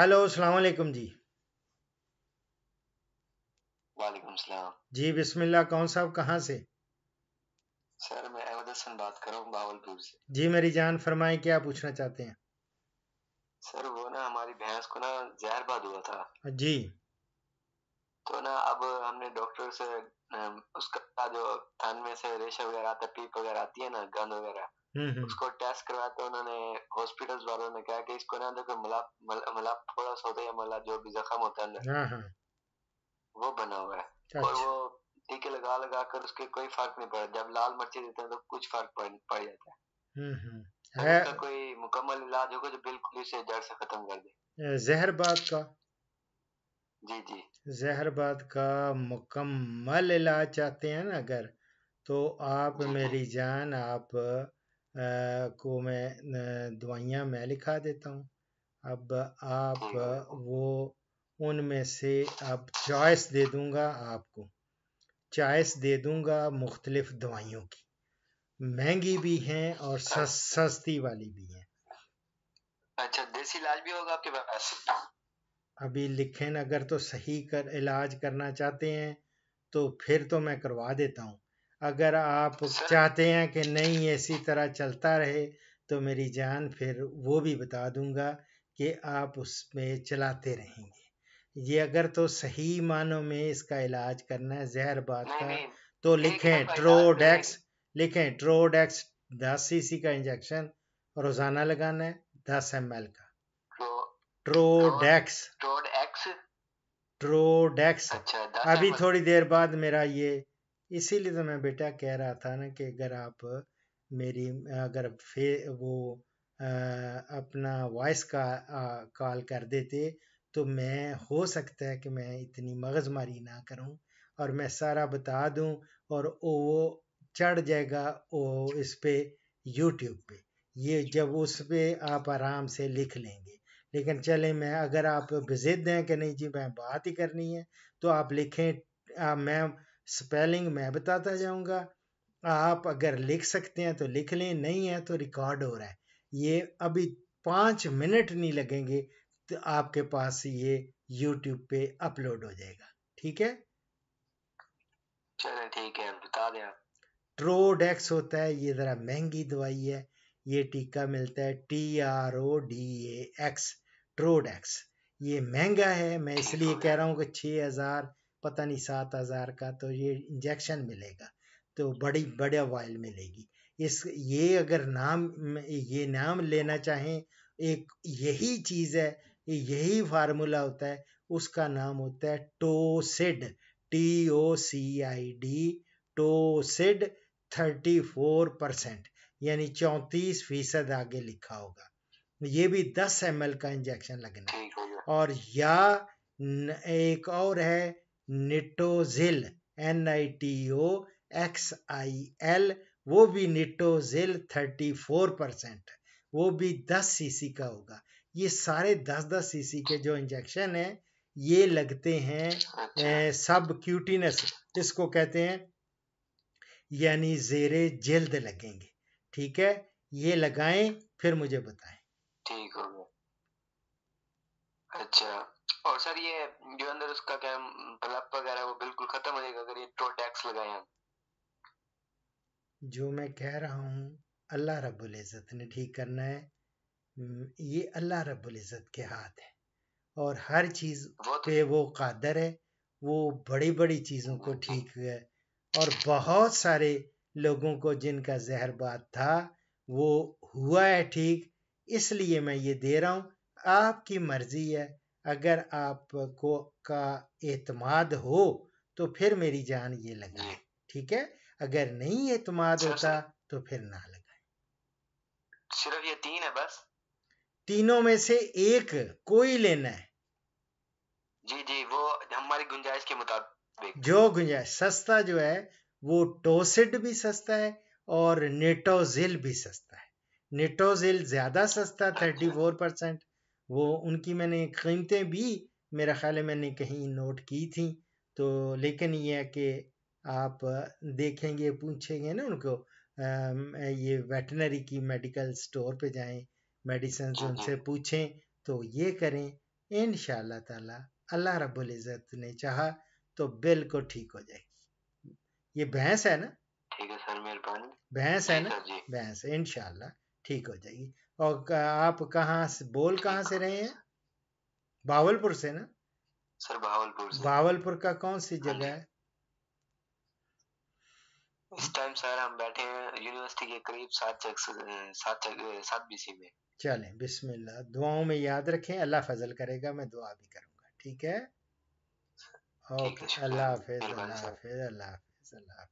Hello अलैक्म जी वालेकुम जी बिस्मिल्लाह कौन साहब कहाँ से सर मैं अहमद बात कर रहा हूँ बावलपुर से जी मेरी जान फरमाए क्या पूछना चाहते हैं सर वो ना हमारी भैंस को ना जहर बाद हुआ था जी तो ना अब हमने डॉक्टर से उसका जो थन में से रेशा वगैरह आता पीप वगैरह आती है ना गंद वगैरह हम्म, हम्म। उसको टेस्ट करवाया तो उन्होंने हॉस्पिटल वालों ने कहा कि इसको ना देखो मलाप मलाप थोड़ा सा होता है मलाप जो भी जख्म होता है ना हाँ, हाँ। वो बना हुआ है अच्छा, और अच्छा। वो टीके लगा लगा कर उसके कोई फर्क नहीं पड़ा जब लाल मिर्ची देते हैं तो कुछ फर्क पड़ जाता है तो है कोई मुकम्मल इलाज होगा जो बिल्कुल इसे जड़ से खत्म कर दे जहर बात का जी जी जहरबाद का मुकम्मल इलाज चाहते हैं ना अगर तो आप मेरी जान आप आ, को मैं दवाइयाँ मैं लिखा देता हूँ अब आप वो उनमें से अब चॉइस दे दूंगा आपको चॉइस दे दूंगा मुख्तलिफ दवाइयों की महंगी भी हैं और अच्छा। सस्ती वाली भी हैं अच्छा देसी इलाज भी होगा आपके पास अभी लिखें अगर तो सही कर इलाज करना चाहते हैं तो फिर तो मैं करवा देता हूँ अगर आप चाहते हैं कि नहीं इसी तरह चलता रहे तो मेरी जान फिर वो भी बता दूंगा कि आप उसमें चलाते रहेंगे ये अगर तो सही मानों में इसका इलाज करना है जहर बात का तो लिखें ट्रोडेक्स लिखें ट्रोडेक्स दस सीसी का इंजेक्शन रोजाना लगाना है दस एम का ट्रोडेक्स ट्रोडेक्स अच्छा, अभी थोड़ी देर बाद मेरा ये इसीलिए तो मैं बेटा कह रहा था ना कि अगर आप मेरी अगर फे वो आ, अपना वॉइस का आ, कॉल कर देते तो मैं हो सकता है कि मैं इतनी मगजमारी ना करूं और मैं सारा बता दूं और वो चढ़ जाएगा वो इस पे यूट्यूब पे ये जब उस पे आप आराम से लिख लेंगे लेकिन चले मैं अगर आप जिद हैं कि नहीं जी मैं बात ही करनी है तो आप लिखें आ, मैं स्पेलिंग मैं बताता जाऊंगा आप अगर लिख सकते हैं तो लिख लें नहीं है तो रिकॉर्ड हो रहा है ये अभी पाँच मिनट नहीं लगेंगे तो आपके पास ये यूट्यूब पे अपलोड हो जाएगा ठीक है चलें ठीक है बता दें ट्रोडेक्स होता है ये ज़रा महंगी दवाई है ये टीका मिलता है टी आर ओ डी ट्रोड एक्स ट्रोडेक्स ये महंगा है मैं इसलिए कह रहा हूँ कि छः हज़ार पता नहीं सात हज़ार का तो ये इंजेक्शन मिलेगा तो बड़ी बड़े वायल मिलेगी इस ये अगर नाम ये नाम लेना चाहें एक यही चीज़ है यही फार्मूला होता है उसका नाम होता है टोसिड T O C I D टोसिड थर्टी फोर परसेंट यानी चौंतीस फीसद आगे लिखा होगा ये भी दस एम का इंजेक्शन लगना है और या एक और है निटोजिल N I T O X I L वो भी निटोजिल थर्टी फोर परसेंट वो भी सी सीसी का होगा ये सारे दस सी सीसी के जो इंजेक्शन है ये लगते हैं अच्छा। सब क्यूटिनस इसको कहते हैं यानी जेरे जल्द लगेंगे ठीक है ये लगाएं फिर मुझे बताएं ठीक हो गया अच्छा और सर ये जो अंदर उसका क्या प्लग वगैरह वो बिल्कुल खत्म हो जाएगा अगर ये टोटैक्स लगाए हम जो मैं कह रहा हूँ अल्लाह रब्बुल इज़्ज़त ने ठीक करना है ये अल्लाह रब्बुल इज़्ज़त के हाथ है और हर चीज़ वो तो पे वो कादर है वो बड़ी बड़ी चीज़ों को हम्म। ठीक है और बहुत सारे लोगों को जिनका जहर बात था वो हुआ है ठीक इसलिए मैं ये दे रहा हूँ आपकी मर्जी है अगर आपको का एतमाद हो तो फिर मेरी जान ये लगाए ठीक है अगर नहीं एतमाद अच्छा, होता तो फिर ना लगाए सिर्फ ये तीन है बस तीनों में से एक कोई लेना है जी जी वो हमारी गुंजाइश के मुताबिक जो गुंजाइश सस्ता जो है वो टोसिड भी सस्ता है और नेटोजिल भी सस्ता है नेटोजिल ज़्यादा सस्ता थर्टी फोर परसेंट वो उनकी मैंने कीमतें भी मेरा ख्याल है मैंने कहीं नोट की थी तो लेकिन ये है कि आप देखेंगे पूछेंगे ना उनको ये वेटनरी की मेडिकल स्टोर पे जाएं मेडिसिन उनसे पूछें तो ये करें इन ताला अल्लाह रब्बुल इज़्ज़त ने चाहा तो बिल्कुल ठीक हो जाएगी ये भैंस है ना ठीक है सर मेहरबानी भैंस है ना भैंस इनशाला ठीक हो जाएगी और आप कहाँ से बोल कहाँ से रहे हैं बावलपुर से ना सर बावलपुर से बावलपुर का कौन सी हाँ जगह है इस टाइम सर हम बैठे हैं यूनिवर्सिटी के करीब सात चक, सात चक, सात बीसी में चलें बिस्मिल्लाह दुआओं में याद रखें अल्लाह फजल करेगा मैं दुआ भी करूंगा ठीक है ओके अल्लाह हाफिज अल्लाह हाफिज अल्लाह हाफिज and laugh.